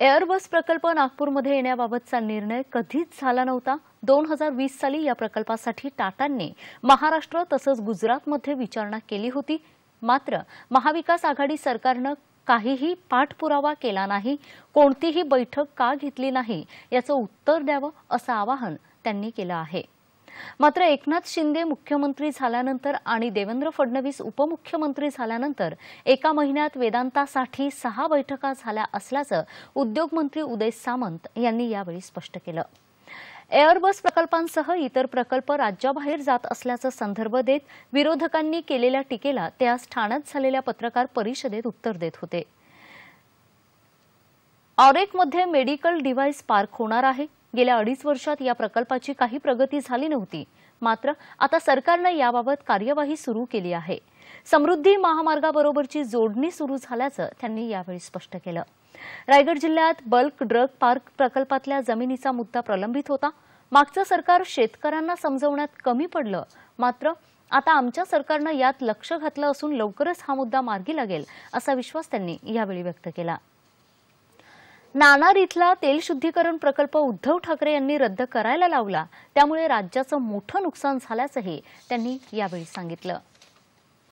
Airbus प्रकल्प नागपूरमध्ये येण्याबाबतचा निर्णय कधीच झाला नव्हता दोन हजार वीस साली या प्रकल्पासाठी टाटांनी महाराष्ट्र तसंच गुजरातमध्ये विचारणा केली होती मात्र महाविकास आघाडी सरकारनं काहीही पाठपुरावा केला नाही कोणतीही बैठक का घेतली नाही याचं उत्तर द्यावं असं आवाहन त्यांनी केलं आहे मात्र एकनाथ शिंदे मुख्यमंत्री झाल्यानंतर आणि देवेंद्र फडणवीस उपमुख्यमंत्री झाल्यानंतर एका महिन्यात वेदांतासाठी सहा बैठका झाल्या असल्याचं उद्योगमंत्री उदय सामंत यांनी यावेळी स्पष्ट केलं एअरबस प्रकल्पांसह इतर प्रकल्प राज्याबाहेर जात असल्याचा संदर्भ देत विरोधकांनी केलेल्या टीकेला ते आज ठाण्यात झालेल्या पत्रकार परिषदेत उत्तर देत होते ऑरेकमध्ये मेडिकल डिव्हाइस पार्क होणार आहे गेल्या अडीच वर्षात या प्रकल्पाची काही प्रगती झाली नव्हती मात्र आता सरकारनं याबाबत कार्यवाही सुरू केली आहे समृद्धी महामार्गाबरोबरची जोडणी सुरू झाल्याचं त्यांनी यावेळी स्पष्ट केलं रायगड जिल्ह्यात बल्क ड्रग पार्क प्रकल्पातल्या जमिनीचा मुद्दा प्रलंबित होता मागचं सरकार शेतकऱ्यांना समजवण्यात कमी पडलं मात्र आता आमच्या सरकारनं यात लक्ष घातलं असून लवकरच हा मुद्दा मार्गी लागेल असा विश्वास त्यांनी यावेळी व्यक्त केला नाणार इथला तेल शुद्धीकरण प्रकल्प उद्धव ठाकरे यांनी रद्द करायला लावला त्यामुळे राज्याचं मोठं नुकसान झाल्याचंही त्यांनी यावेळी सांगितलं